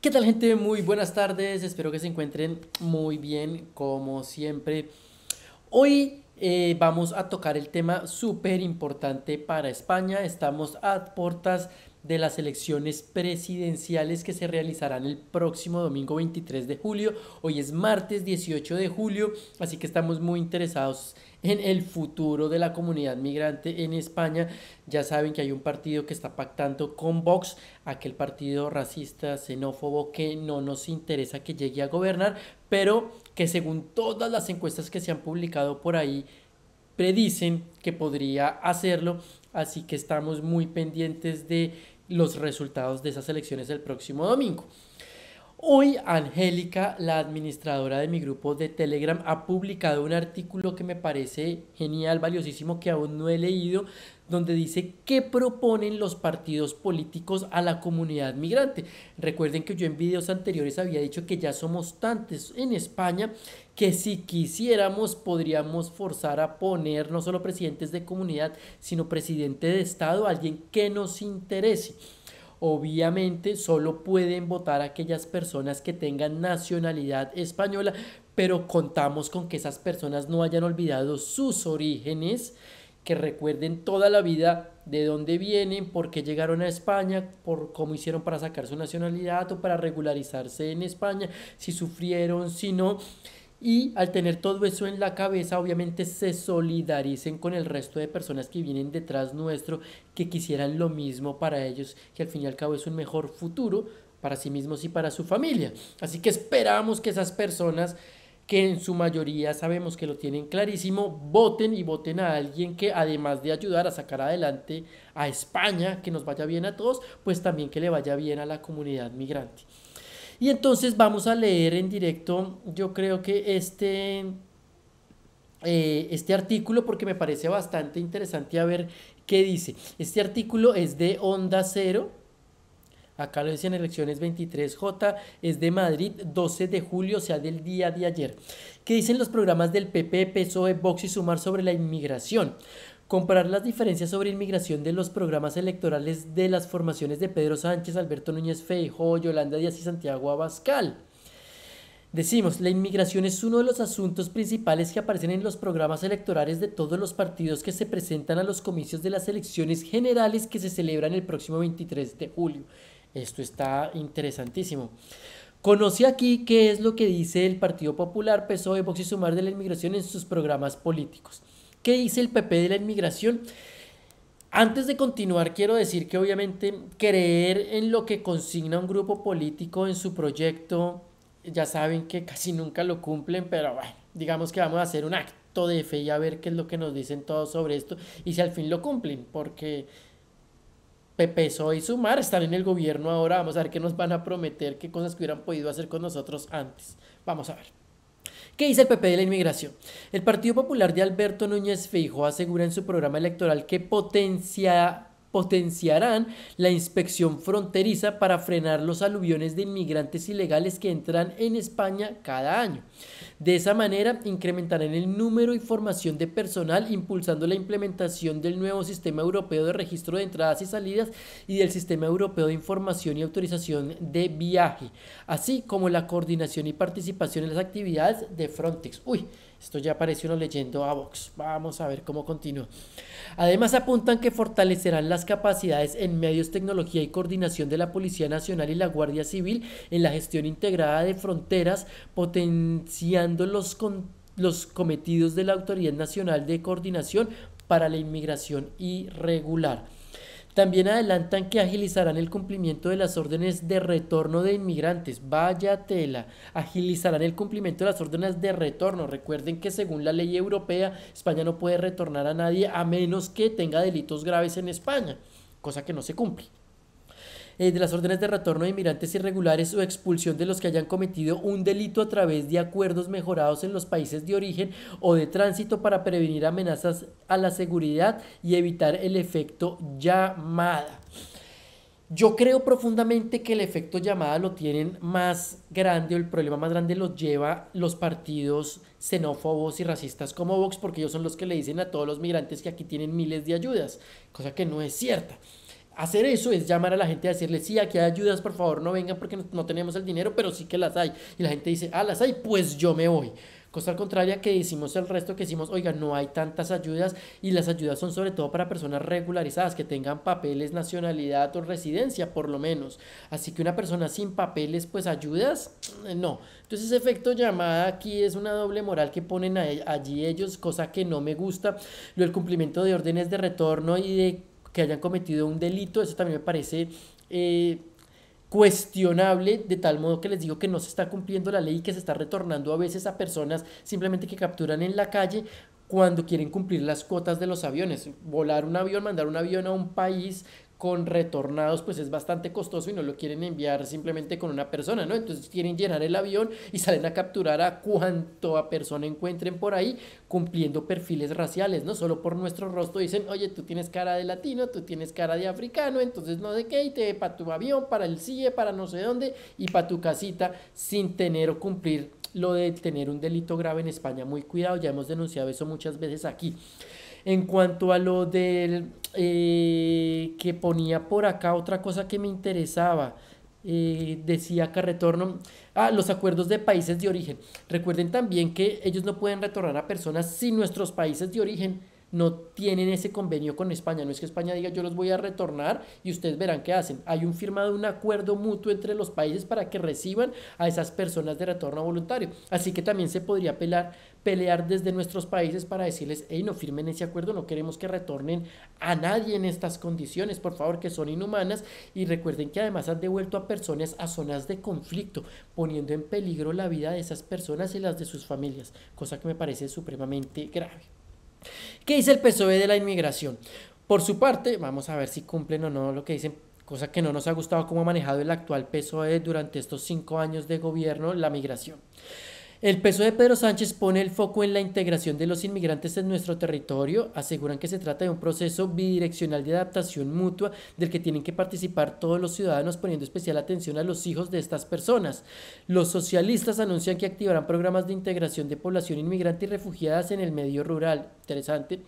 ¿Qué tal gente? Muy buenas tardes, espero que se encuentren muy bien como siempre. Hoy eh, vamos a tocar el tema súper importante para España. Estamos a puertas de las elecciones presidenciales que se realizarán el próximo domingo 23 de julio. Hoy es martes 18 de julio, así que estamos muy interesados en el futuro de la comunidad migrante en España. Ya saben que hay un partido que está pactando con Vox, aquel partido racista, xenófobo que no nos interesa que llegue a gobernar, pero que según todas las encuestas que se han publicado por ahí, predicen que podría hacerlo. Así que estamos muy pendientes de los resultados de esas elecciones el próximo domingo. Hoy Angélica, la administradora de mi grupo de Telegram, ha publicado un artículo que me parece genial, valiosísimo, que aún no he leído, donde dice qué proponen los partidos políticos a la comunidad migrante. Recuerden que yo en videos anteriores había dicho que ya somos tantos en España que si quisiéramos podríamos forzar a poner no solo presidentes de comunidad, sino presidente de Estado, alguien que nos interese. Obviamente solo pueden votar aquellas personas que tengan nacionalidad española, pero contamos con que esas personas no hayan olvidado sus orígenes, que recuerden toda la vida de dónde vienen, por qué llegaron a España, por cómo hicieron para sacar su nacionalidad o para regularizarse en España, si sufrieron, si no y al tener todo eso en la cabeza, obviamente se solidaricen con el resto de personas que vienen detrás nuestro, que quisieran lo mismo para ellos, que al fin y al cabo es un mejor futuro para sí mismos y para su familia. Así que esperamos que esas personas que en su mayoría sabemos que lo tienen clarísimo, voten y voten a alguien que además de ayudar a sacar adelante a España, que nos vaya bien a todos, pues también que le vaya bien a la comunidad migrante. Y entonces vamos a leer en directo, yo creo que este, eh, este artículo, porque me parece bastante interesante a ver qué dice. Este artículo es de Onda Cero. Acá lo dicen elecciones 23J, es de Madrid, 12 de julio, o sea, del día de ayer. ¿Qué dicen los programas del PP, PSOE, Vox y Sumar sobre la inmigración? Comparar las diferencias sobre inmigración de los programas electorales de las formaciones de Pedro Sánchez, Alberto Núñez Feijo, Yolanda Díaz y Santiago Abascal. Decimos, la inmigración es uno de los asuntos principales que aparecen en los programas electorales de todos los partidos que se presentan a los comicios de las elecciones generales que se celebran el próximo 23 de julio. Esto está interesantísimo. Conoce aquí qué es lo que dice el Partido Popular, PSOE, Vox y Sumar de la inmigración en sus programas políticos. ¿Qué dice el PP de la inmigración? Antes de continuar, quiero decir que obviamente creer en lo que consigna un grupo político en su proyecto, ya saben que casi nunca lo cumplen, pero bueno, digamos que vamos a hacer un acto de fe y a ver qué es lo que nos dicen todos sobre esto y si al fin lo cumplen, porque Pepe Soy y Sumar están en el gobierno ahora, vamos a ver qué nos van a prometer, qué cosas que hubieran podido hacer con nosotros antes. Vamos a ver. ¿Qué dice el PP de la inmigración? El Partido Popular de Alberto Núñez Feijóo asegura en su programa electoral que potenciarán la inspección fronteriza para frenar los aluviones de inmigrantes ilegales que entran en España cada año. De esa manera, incrementarán el número y formación de personal, impulsando la implementación del nuevo Sistema Europeo de Registro de Entradas y Salidas y del Sistema Europeo de Información y Autorización de Viaje, así como la coordinación y participación en las actividades de Frontex. Uy, esto ya apareció uno leyendo a Vox. Vamos a ver cómo continúa. Además apuntan que fortalecerán las capacidades en medios, tecnología y coordinación de la Policía Nacional y la Guardia Civil en la gestión integrada de fronteras, potenciando los, los cometidos de la Autoridad Nacional de Coordinación para la Inmigración Irregular. También adelantan que agilizarán el cumplimiento de las órdenes de retorno de inmigrantes. Vaya tela. Agilizarán el cumplimiento de las órdenes de retorno. Recuerden que según la ley europea, España no puede retornar a nadie a menos que tenga delitos graves en España, cosa que no se cumple. Eh, de las órdenes de retorno de inmigrantes irregulares o expulsión de los que hayan cometido un delito a través de acuerdos mejorados en los países de origen o de tránsito para prevenir amenazas a la seguridad y evitar el efecto llamada. Yo creo profundamente que el efecto llamada lo tienen más grande o el problema más grande lo lleva los partidos xenófobos y racistas como Vox porque ellos son los que le dicen a todos los migrantes que aquí tienen miles de ayudas, cosa que no es cierta hacer eso es llamar a la gente a decirle, sí, aquí hay ayudas, por favor, no vengan porque no, tenemos el dinero, pero sí que las hay. Y la gente dice, ah, las hay, pues yo me voy. Cosa contraria que decimos el resto, que decimos, oiga, no hay tantas ayudas y las ayudas son sobre todo para personas regularizadas, que tengan papeles, nacionalidad o residencia por lo menos. Así que una persona sin papeles, pues ayudas, eh, no. Entonces ese efecto llamada aquí es una doble moral que ponen allí ellos, cosa que no me gusta. Lo del cumplimiento de órdenes de retorno y de que hayan cometido un delito, eso también me parece eh, cuestionable, de tal modo que les digo que no se está cumpliendo la ley y que se está retornando a veces a personas simplemente que capturan en la calle cuando quieren cumplir las cuotas de los aviones. Volar un avión, mandar un avión a un país con retornados pues es bastante costoso y no lo quieren enviar simplemente con una persona, ¿no? Entonces quieren llenar el avión y salen a capturar a cuanto a persona encuentren por ahí cumpliendo perfiles raciales, ¿no? Solo por nuestro rostro dicen, oye, tú tienes cara de latino, tú tienes cara de africano, entonces no de qué, y te para tu avión, para el CIE, para no sé dónde y para tu casita sin tener o cumplir lo de tener un delito grave en España. Muy cuidado, ya hemos denunciado eso muchas veces aquí. En cuanto a lo del eh, que ponía por acá otra cosa que me interesaba. Eh, decía que retorno a ah, los acuerdos de países de origen. Recuerden también que ellos no pueden retornar a personas sin nuestros países de origen no tienen ese convenio con España. No es que España diga yo los voy a retornar y ustedes verán qué hacen. Hay un firmado un acuerdo mutuo entre los países para que reciban a esas personas de retorno voluntario. Así que también se podría pelear desde nuestros países para decirles, hey, no firmen ese acuerdo, no queremos que retornen a nadie en estas condiciones, por favor, que son inhumanas. Y recuerden que además han devuelto a personas a zonas de conflicto, poniendo en peligro la vida de esas personas y las de sus familias, cosa que me parece supremamente grave. ¿Qué dice el PSOE de la inmigración? Por su parte, vamos a ver si cumplen o no lo que dicen, cosa que no nos ha gustado cómo ha manejado el actual PSOE durante estos cinco años de gobierno la migración. El peso de Pedro Sánchez pone el foco en la integración de los inmigrantes en nuestro territorio. Aseguran que se trata de un proceso bidireccional de adaptación mutua del que tienen que participar todos los ciudadanos poniendo especial atención a los hijos de estas personas. Los socialistas anuncian que activarán programas de integración de población inmigrante y refugiadas en el medio rural. Interesante.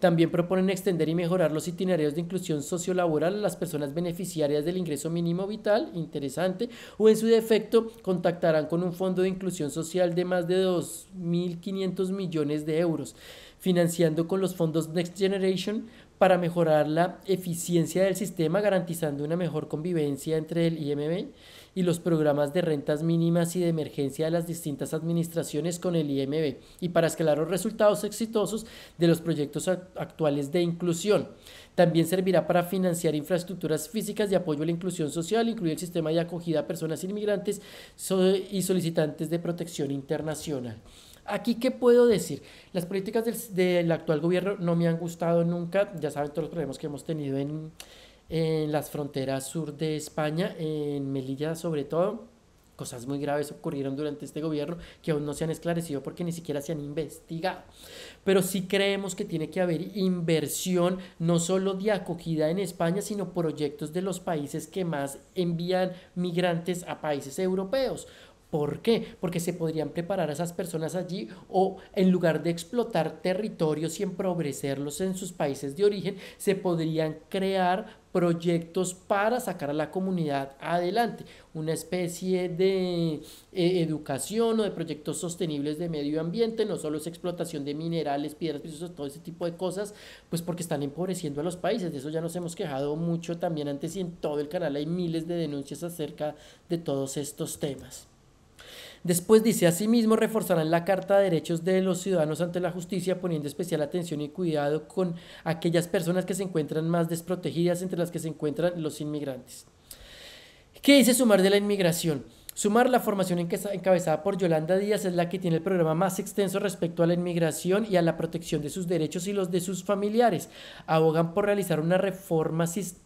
También proponen extender y mejorar los itinerarios de inclusión sociolaboral a las personas beneficiarias del ingreso mínimo vital. Interesante. O en su defecto contactarán con un fondo de inclusión social de más de 2.500 millones de euros, financiando con los fondos Next Generation para mejorar la eficiencia del sistema, garantizando una mejor convivencia entre el IMB y los programas de rentas mínimas y de emergencia de las distintas administraciones con el IMB y para escalar los resultados exitosos de los proyectos actuales de inclusión. También servirá para financiar infraestructuras físicas de apoyo a la inclusión social, incluir el sistema de acogida a personas inmigrantes y solicitantes de protección internacional. Aquí, ¿qué puedo decir? Las políticas del, del, actual gobierno no me han gustado nunca, ya saben todos los problemas que hemos tenido en, en las fronteras sur de España, en Melilla sobre todo. Cosas muy graves ocurrieron durante este gobierno que aún no se han esclarecido porque ni siquiera se han investigado. Pero sí creemos que tiene que haber inversión, no solo de acogida en España, sino proyectos de los países que más envían migrantes a países europeos. ¿Por qué? Porque se podrían preparar a esas personas allí o en lugar de explotar territorios y empobrecerlos en sus países de origen, se podrían crear proyectos para sacar a la comunidad adelante, una especie de eh, educación o de proyectos sostenibles de medio ambiente, no solo es explotación de minerales, piedras preciosas, todo ese tipo de cosas, pues porque están empobreciendo a los países, de eso ya nos hemos quejado mucho también antes y en todo el canal hay miles de denuncias acerca de todos estos temas. Después dice, asimismo reforzarán la Carta de Derechos de los Ciudadanos ante la Justicia, poniendo especial atención y cuidado con aquellas personas que se encuentran más desprotegidas, entre las que se encuentran los inmigrantes. ¿Qué dice Sumar de la inmigración? Sumar la formación encabezada por Yolanda Díaz es la que tiene el programa más extenso respecto a la inmigración y a la protección de sus derechos y los de sus familiares. Abogan por realizar una reforma sistémica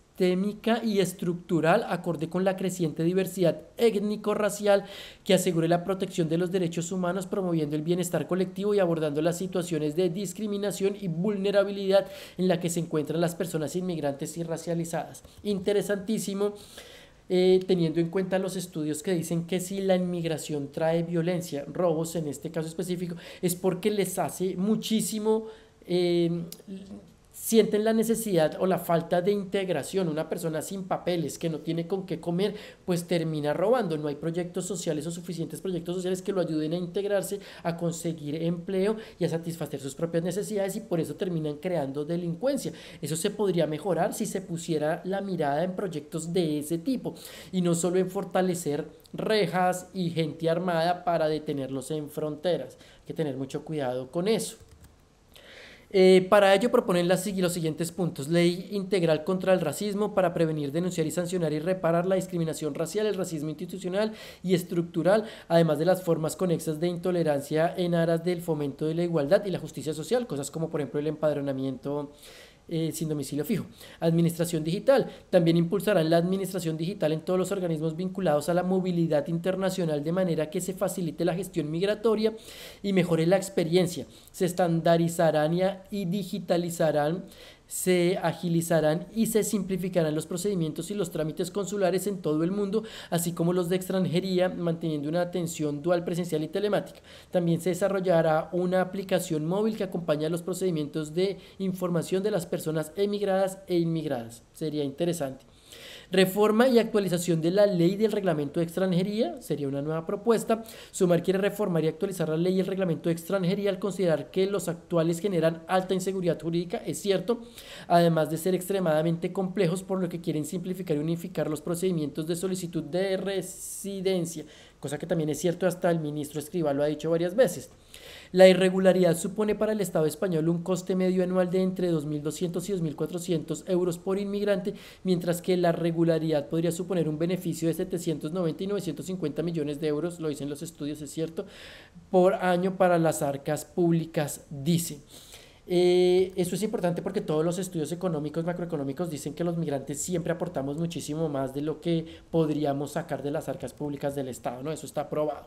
y estructural acorde con la creciente diversidad étnico-racial que asegure la protección de los derechos humanos, promoviendo el bienestar colectivo y abordando las situaciones de discriminación y vulnerabilidad en la que se encuentran las personas inmigrantes y racializadas. Interesantísimo. Eh, teniendo en cuenta los estudios que dicen que si la inmigración trae violencia, robos en este caso específico, es porque les hace muchísimo eh, sienten la necesidad o la falta de integración. Una persona sin papeles que no tiene con qué comer, pues termina robando. No hay proyectos sociales o suficientes proyectos sociales que lo ayuden a integrarse, a conseguir empleo y a satisfacer sus propias necesidades y por eso terminan creando delincuencia. Eso se podría mejorar si se pusiera la mirada en proyectos de ese tipo y no solo en fortalecer rejas y gente armada para detenerlos en fronteras. Hay que tener mucho cuidado con eso. Eh, para ello proponen las, los siguientes puntos. Ley integral contra el racismo para prevenir, denunciar y sancionar y reparar la discriminación racial, el racismo institucional y estructural, además de las formas conexas de intolerancia en aras del fomento de la igualdad y la justicia social, cosas como por ejemplo el empadronamiento eh, sin domicilio fijo. Administración digital. También impulsarán la administración digital en todos los organismos vinculados a la movilidad internacional de manera que se facilite la gestión migratoria y mejore la experiencia. Se estandarizarán y digitalizarán se agilizarán y se simplificarán los procedimientos y los trámites consulares en todo el mundo, así como los de extranjería, manteniendo una atención dual presencial y telemática. También se desarrollará una aplicación móvil que acompaña los procedimientos de información de las personas emigradas e inmigradas. Sería interesante. Reforma y actualización de la ley del reglamento de extranjería sería una nueva propuesta. Sumar quiere reformar y actualizar la ley y el reglamento de extranjería al considerar que los actuales generan alta inseguridad jurídica, es cierto, además de ser extremadamente complejos, por lo que quieren simplificar y unificar los procedimientos de solicitud de residencia, cosa que también es cierto, hasta el ministro escriba lo ha dicho varias veces. La irregularidad supone para el Estado español un coste medio anual de entre 2.200 y 2.400 euros por inmigrante, mientras que la regularidad podría suponer un beneficio de 790 y 950 millones de euros, lo dicen los estudios, es cierto, por año para las arcas públicas, dice. Eh, eso es importante porque todos los estudios económicos, macroeconómicos, dicen que los migrantes siempre aportamos muchísimo más de lo que podríamos sacar de las arcas públicas del Estado, ¿no? Eso está probado.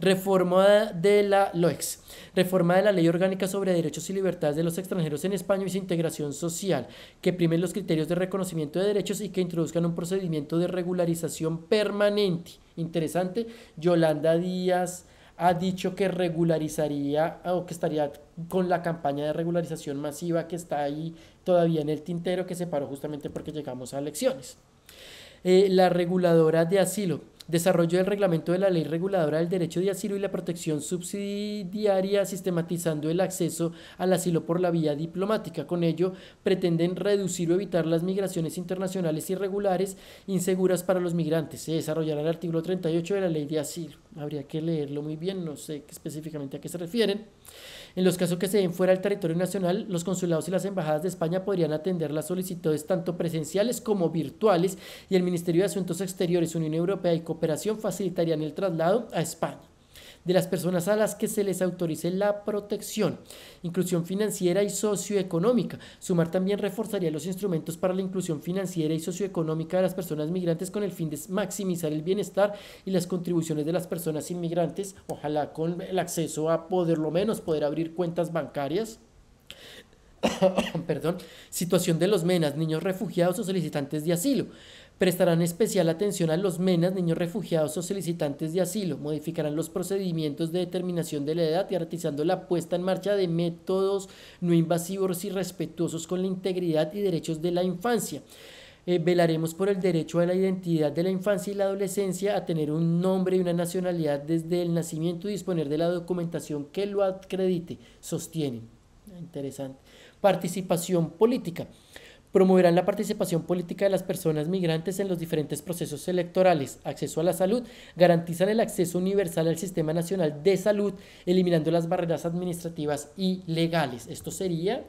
Reforma de la LOEX. Reforma de la Ley Orgánica sobre Derechos y Libertades de los Extranjeros en España y su integración social, que primen los criterios de reconocimiento de derechos y que introduzcan un procedimiento de regularización permanente. Interesante, Yolanda Díaz ha dicho que regularizaría o que estaría con la campaña de regularización masiva que está ahí todavía en el tintero que se paró justamente porque llegamos a elecciones. Eh, la reguladora de asilo, desarrollo del reglamento de la ley reguladora del derecho de asilo y la protección subsidiaria sistematizando el acceso al asilo por la vía diplomática. Con ello pretenden reducir o evitar las migraciones internacionales irregulares inseguras para los migrantes. Se desarrollará el artículo 38 de la ley de asilo. Habría que leerlo muy bien, no sé específicamente a qué se refieren. En los casos que se den fuera del territorio nacional, los consulados y las embajadas de España podrían atender las solicitudes tanto presenciales como virtuales y el Ministerio de Asuntos Exteriores, Unión Europea y Cooperación facilitarían el traslado a España de las personas a las que se les autorice la protección, inclusión financiera y socioeconómica. Sumar también reforzaría los instrumentos para la inclusión financiera y socioeconómica de las personas migrantes con el fin de maximizar el bienestar y las contribuciones de las personas inmigrantes, ojalá con el acceso a poder lo menos poder abrir cuentas bancarias. Perdón, situación de los menas, niños refugiados o solicitantes de asilo. Prestarán especial atención a los menas, niños refugiados o solicitantes de asilo. Modificarán los procedimientos de determinación de la edad, garantizando la puesta en marcha de métodos no invasivos y respetuosos con la integridad y derechos de la infancia. Eh, velaremos por el derecho a la identidad de la infancia y la adolescencia a tener un nombre y una nacionalidad desde el nacimiento y disponer de la documentación que lo acredite, sostienen. Interesante. Participación política promoverán la participación política de las personas migrantes en los diferentes procesos electorales, acceso a la salud, garantizan el acceso universal al Sistema Nacional de Salud, eliminando las barreras administrativas y legales. Esto sería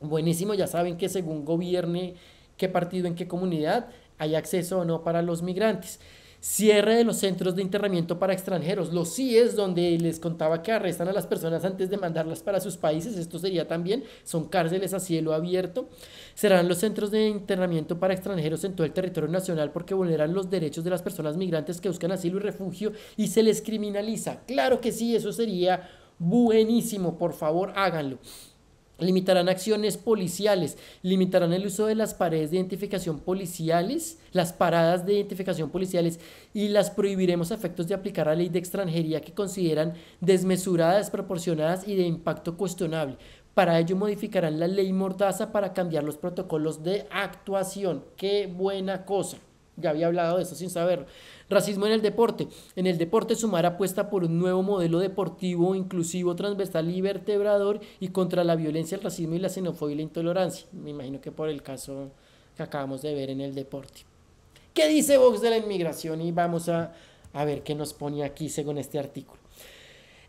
buenísimo, ya saben que según gobierne qué partido en qué comunidad hay acceso o no para los migrantes. Cierre de los centros de internamiento para extranjeros, los es, donde les contaba que arrestan a las personas antes de mandarlas para sus países, esto sería también, son cárceles a cielo abierto. Serán los centros de internamiento para extranjeros en todo el territorio nacional porque vulneran los derechos de las personas migrantes que buscan asilo y refugio y se les criminaliza. Claro que sí, eso sería buenísimo, por favor háganlo. Limitarán acciones policiales, limitarán el uso de las paredes de identificación policiales, las paradas de identificación policiales y las prohibiremos a efectos de aplicar la ley de extranjería que consideran desmesuradas, desproporcionadas y de impacto cuestionable. Para ello modificarán la ley Mordaza para cambiar los protocolos de actuación. ¡Qué buena cosa! ya había hablado de eso sin saber. Racismo en el deporte. En el deporte Sumar apuesta por un nuevo modelo deportivo inclusivo, transversal y vertebrador y contra la violencia, el racismo y la xenofobia y la intolerancia. Me imagino que por el caso que acabamos de ver en el deporte. ¿Qué dice Vox de la inmigración? Y vamos a, a ver qué nos pone aquí según este artículo.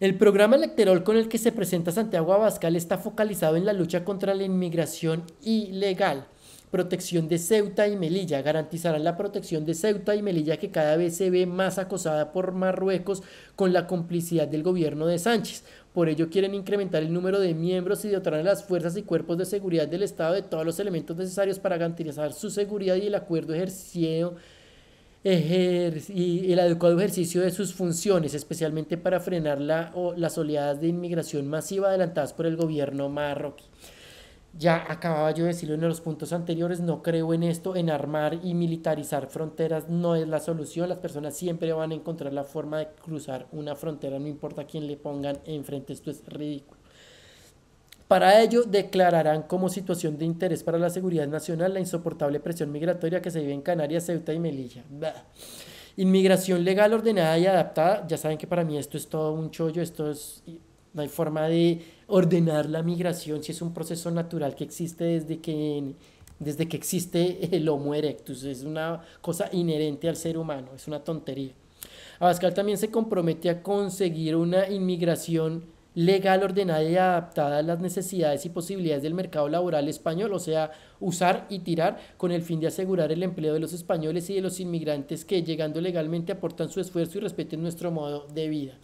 El programa electoral con el que se presenta Santiago Abascal está focalizado en la lucha contra la inmigración ilegal protección de Ceuta y Melilla, garantizarán la protección de Ceuta y Melilla que cada vez se ve más acosada por Marruecos con la complicidad del gobierno de Sánchez. Por ello quieren incrementar el número de miembros y dotar a las fuerzas y cuerpos de seguridad del Estado de todos los elementos necesarios para garantizar su seguridad y el acuerdo ejercido y el adecuado ejercicio de sus funciones, especialmente para frenar la, las oleadas de inmigración masiva adelantadas por el gobierno marroquí. Ya acababa yo de decirlo en los puntos anteriores, no creo en esto, en armar y militarizar fronteras no es la solución, las personas siempre van a encontrar la forma de cruzar una frontera, no importa quién le pongan enfrente, esto es ridículo. Para ello, declararán como situación de interés para la seguridad nacional la insoportable presión migratoria que se vive en Canarias, Ceuta y Melilla. Inmigración legal ordenada y adaptada, ya saben que para mí esto es todo un chollo, esto es no hay forma de ordenar la migración si es un proceso natural que existe desde que, desde que existe el Homo erectus. Es una cosa inherente al ser humano, es una tontería. Abascal también se compromete a conseguir una inmigración legal, ordenada y adaptada a las necesidades y posibilidades del mercado laboral español, o sea, usar y tirar con el fin de asegurar el empleo de los españoles y de los inmigrantes que llegando legalmente aportan su esfuerzo y respeten nuestro modo de vida.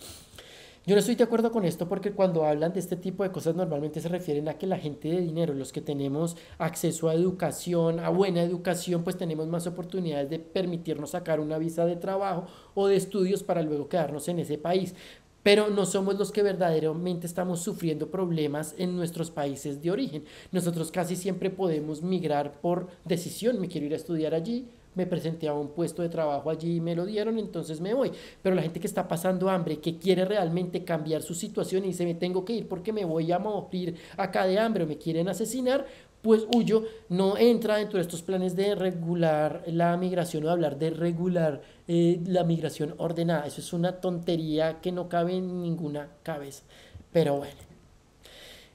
Yo no estoy de acuerdo con esto porque cuando hablan de este tipo de cosas normalmente se refieren a que la gente de dinero, los que tenemos acceso a educación, a buena educación, pues tenemos más oportunidades de permitirnos sacar una visa de trabajo o de estudios para luego quedarnos en ese país pero no somos los que verdaderamente estamos sufriendo problemas en nuestros países de origen. Nosotros casi siempre podemos migrar por decisión, me quiero ir a estudiar allí, me presenté a un puesto de trabajo allí y me lo dieron, entonces me voy. Pero la gente que está pasando hambre, que quiere realmente cambiar su situación y dice, me tengo que ir porque me voy a morir acá de hambre o me quieren asesinar, pues huyo, no entra dentro de estos planes de regular la migración o de hablar de regular eh, la migración ordenada. Eso es una tontería que no cabe en ninguna cabeza. Pero bueno.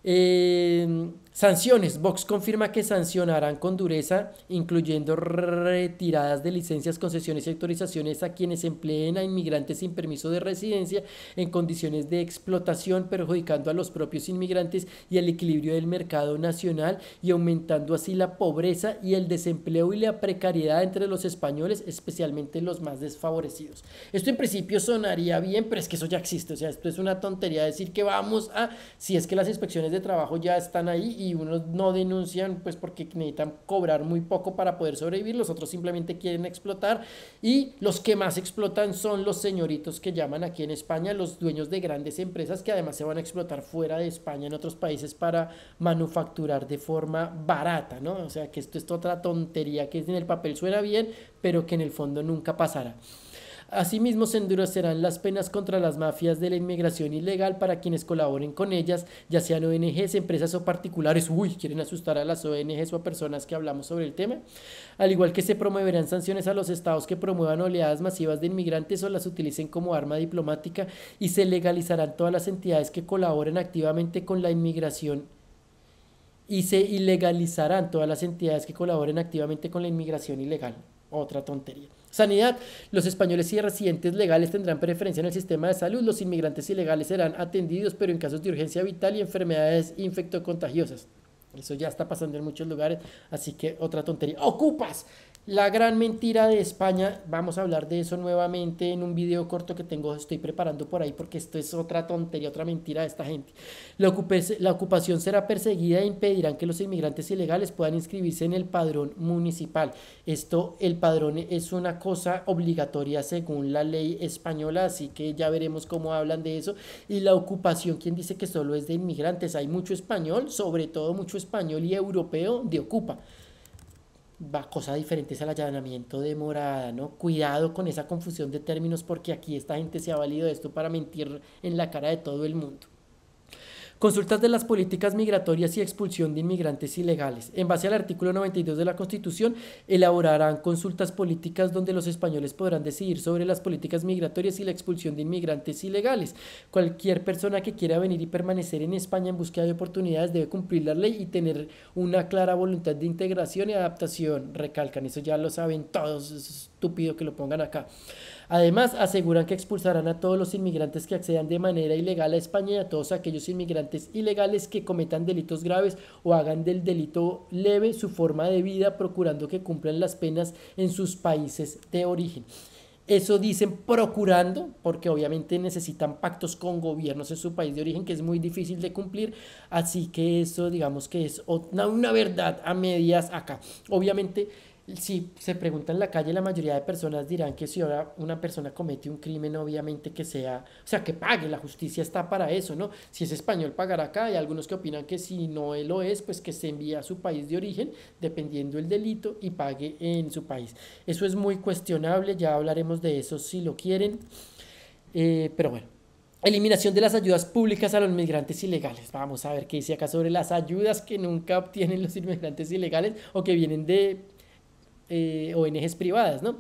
Eh, Sanciones. Vox confirma que sancionarán con dureza, incluyendo retiradas de licencias, concesiones y autorizaciones a quienes empleen a inmigrantes sin permiso de residencia en condiciones de explotación, perjudicando a los propios inmigrantes y el equilibrio del mercado nacional y aumentando así la pobreza y el desempleo y la precariedad entre los españoles, especialmente los más desfavorecidos. Esto en principio sonaría bien, pero es que eso ya existe. O sea, esto es una tontería decir que vamos a, si es que las inspecciones de trabajo ya están ahí y unos no denuncian pues porque necesitan cobrar muy poco para poder sobrevivir, los otros simplemente quieren explotar y los que más explotan son los señoritos que llaman aquí en España, los dueños de grandes empresas que además se van a explotar fuera de España en otros países para manufacturar de forma barata, ¿no? O sea que esto es otra tontería que en el papel suena bien, pero que en el fondo nunca pasará. Asimismo, se endurecerán las penas contra las mafias de la inmigración ilegal para quienes colaboren con ellas, ya sean ONGs, empresas o particulares. Uy, quieren asustar a las ONGs o a personas que hablamos sobre el tema. Al igual que se promoverán sanciones a los estados que promuevan oleadas masivas de inmigrantes o las utilicen como arma diplomática y se legalizarán todas las entidades que colaboren activamente con la inmigración y se ilegalizarán todas las entidades que colaboren activamente con la inmigración ilegal. Otra tontería. Sanidad. Los españoles y residentes legales tendrán preferencia en el sistema de salud. Los inmigrantes ilegales serán atendidos, pero en casos de urgencia vital y enfermedades infectocontagiosas. Eso ya está pasando en muchos lugares, así que otra tontería. Ocupas. La gran mentira de España, vamos a hablar de eso nuevamente en un video corto que tengo, estoy preparando por ahí porque esto es otra tontería, otra mentira de esta gente. La, ocupación será perseguida e impedirán que los inmigrantes ilegales puedan inscribirse en el padrón municipal. Esto, el padrón es una cosa obligatoria según la ley española, así que ya veremos cómo hablan de eso. Y la ocupación, quien dice que solo es de inmigrantes, hay mucho español, sobre todo mucho español y europeo de ocupa va cosas diferentes al allanamiento de morada, ¿no? Cuidado con esa confusión de términos porque aquí esta gente se ha valido de esto para mentir en la cara de todo el mundo. Consultas de las políticas migratorias y expulsión de inmigrantes ilegales. En base al artículo 92 de la Constitución, elaborarán consultas políticas donde los españoles podrán decidir sobre las políticas migratorias y la expulsión de inmigrantes ilegales. Cualquier persona que quiera venir y permanecer en España en búsqueda de oportunidades debe cumplir la ley y tener una clara voluntad de integración y adaptación. Recalcan, eso ya lo saben todos estúpido que lo pongan acá. Además, aseguran que expulsarán a todos los inmigrantes que accedan de manera ilegal a España y a todos aquellos inmigrantes ilegales que cometan delitos graves o hagan del delito leve su forma de vida, procurando que cumplan las penas en sus países de origen. Eso dicen procurando, porque obviamente necesitan pactos con gobiernos en su país de origen, que es muy difícil de cumplir. Así que eso, digamos que es una, una verdad a medias acá. Obviamente si se pregunta en la calle, la mayoría de personas dirán que si ahora una persona comete un crimen, obviamente que sea, o sea, que pague, la justicia está para eso, ¿no? Si es español, pagará acá. Hay algunos que opinan que si no él lo es, pues que se envíe a su país de origen, dependiendo el delito, y pague en su país. Eso es muy cuestionable, ya hablaremos de eso si lo quieren. Eh, pero bueno, Eliminación de las ayudas públicas a los migrantes ilegales. Vamos a ver qué dice acá sobre las ayudas que nunca obtienen los inmigrantes ilegales o que vienen de eh, ONGs privadas, ¿no?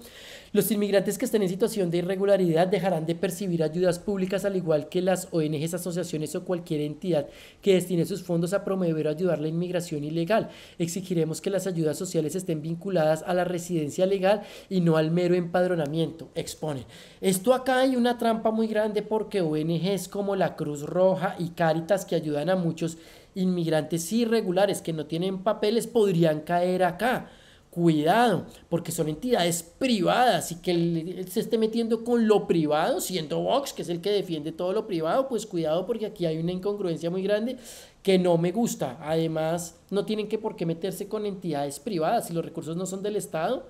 Los inmigrantes que estén en situación de irregularidad dejarán de percibir ayudas públicas al igual que las ONGs, asociaciones o cualquier entidad que destine sus fondos a promover o ayudar la inmigración ilegal. Exigiremos que las ayudas sociales estén vinculadas a la residencia legal y no al mero empadronamiento, expone, Esto acá hay una trampa muy grande porque ONGs como la Cruz Roja y Cáritas que ayudan a muchos inmigrantes irregulares que no tienen papeles podrían caer acá cuidado, porque son entidades privadas y que él se esté metiendo con lo privado, siendo Vox, que es el que defiende todo lo privado, pues cuidado porque aquí hay una incongruencia muy grande que no me gusta. Además, no tienen que por qué meterse con entidades privadas, si los recursos no son del Estado,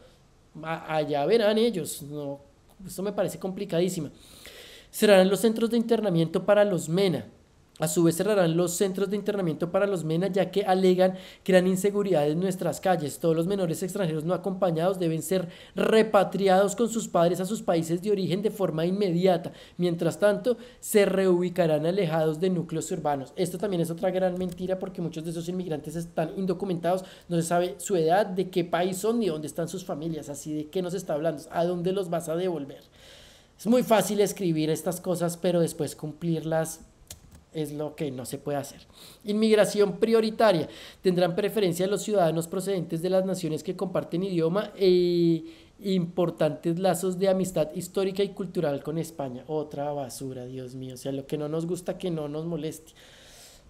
allá verán ellos. No, esto me parece complicadísima. Serán los centros de internamiento para los MENA. A su vez cerrarán los centros de internamiento para los MENA ya que alegan crean inseguridad en nuestras calles. Todos los menores extranjeros no acompañados deben ser repatriados con sus padres a sus países de origen de forma inmediata. Mientras tanto, se reubicarán alejados de núcleos urbanos. Esto también es otra gran mentira porque muchos de esos inmigrantes están indocumentados, no se sabe su edad, de qué país son ni dónde están sus familias. Así de qué nos está hablando, a dónde los vas a devolver. Es muy fácil escribir estas cosas, pero después cumplirlas es lo que no se puede hacer. Inmigración prioritaria. Tendrán preferencia los ciudadanos procedentes de las naciones que comparten idioma e importantes lazos de amistad histórica y cultural con España. Otra basura, Dios mío. O sea, lo que no nos gusta que no nos moleste.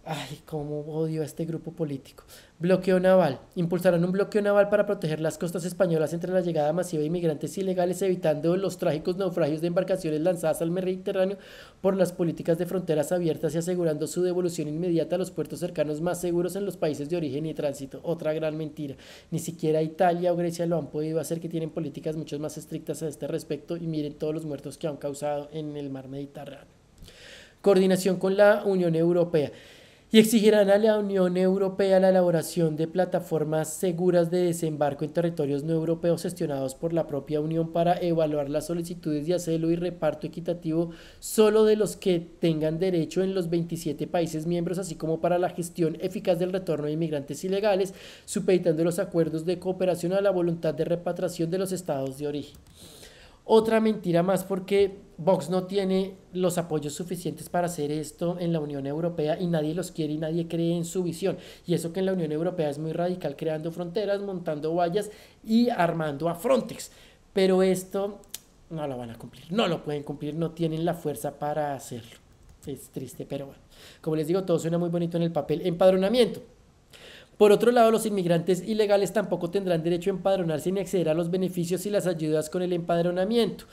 Ay, cómo odio a este grupo político. Bloqueo naval. Impulsarán un bloqueo naval para proteger las costas españolas entre la llegada masiva de inmigrantes ilegales, evitando los trágicos naufragios de embarcaciones lanzadas al Mediterráneo por las políticas de fronteras abiertas y asegurando su devolución inmediata a los puertos cercanos más seguros en los países de origen y tránsito. Otra gran mentira. Ni siquiera Italia o Grecia lo han podido hacer, que tienen políticas mucho más estrictas a este respecto y miren todos los muertos que han causado en el mar Mediterráneo. Coordinación con la Unión Europea y exigirán a la Unión Europea la elaboración de plataformas seguras de desembarco en territorios no europeos gestionados por la propia Unión para evaluar las solicitudes de asilo y reparto equitativo solo de los que tengan derecho en los 27 países miembros, así como para la gestión eficaz del retorno de inmigrantes ilegales, supeditando los acuerdos de cooperación a la voluntad de repatriación de los estados de origen. Otra mentira más porque Vox no tiene los apoyos suficientes para hacer esto en la Unión Europea y nadie los quiere y nadie cree en su visión. Y eso que en la Unión Europea es muy radical, creando fronteras, montando vallas y armando a Frontex. Pero esto no lo van a cumplir, no lo pueden cumplir, no tienen la fuerza para hacerlo. Es triste, pero bueno. Como les digo, todo suena muy bonito en el papel. Empadronamiento. Por otro lado, los inmigrantes ilegales tampoco tendrán derecho a empadronarse ni acceder a los beneficios y las ayudas con el empadronamiento.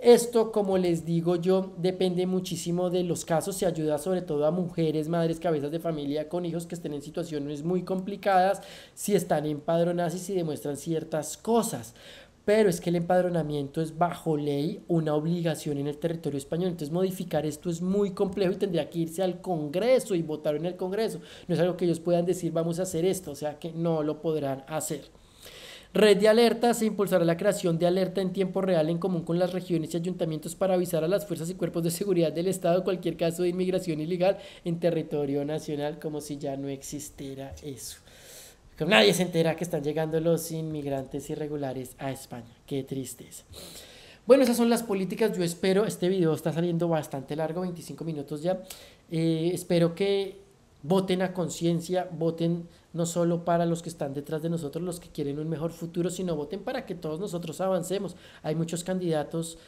Esto, como les digo yo, depende muchísimo de los casos. Se ayuda sobre todo a mujeres, madres, cabezas de familia con hijos que estén en situaciones muy complicadas, si están empadronadas y si demuestran ciertas cosas pero es que el empadronamiento es bajo ley una obligación en el territorio español. Entonces modificar esto es muy complejo y tendría que irse al Congreso y votar en el Congreso. No es algo que ellos puedan decir vamos a hacer esto, o sea que no lo podrán hacer. Red de alerta se impulsará la creación de alerta en tiempo real en común con las regiones y ayuntamientos para avisar a las fuerzas y cuerpos de seguridad del Estado cualquier caso de inmigración ilegal en territorio nacional, como si ya no existiera eso que nadie se entera que están llegando los inmigrantes irregulares a España. Qué tristes. Bueno, esas son las políticas. Yo espero, este video está saliendo bastante largo, 25 minutos ya. Eh, espero que voten a conciencia, voten no solo para los que están detrás de nosotros, los que quieren un mejor futuro, sino voten para que todos nosotros avancemos. Hay muchos candidatos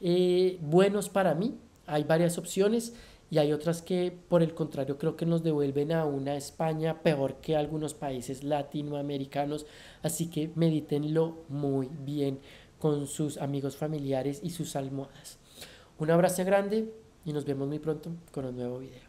eh, buenos para mí, hay varias opciones y hay otras que por el contrario creo que nos devuelven a una España peor que algunos países latinoamericanos, así que medítenlo muy bien con sus amigos familiares y sus almohadas. Un abrazo grande y nos vemos muy pronto con un nuevo video.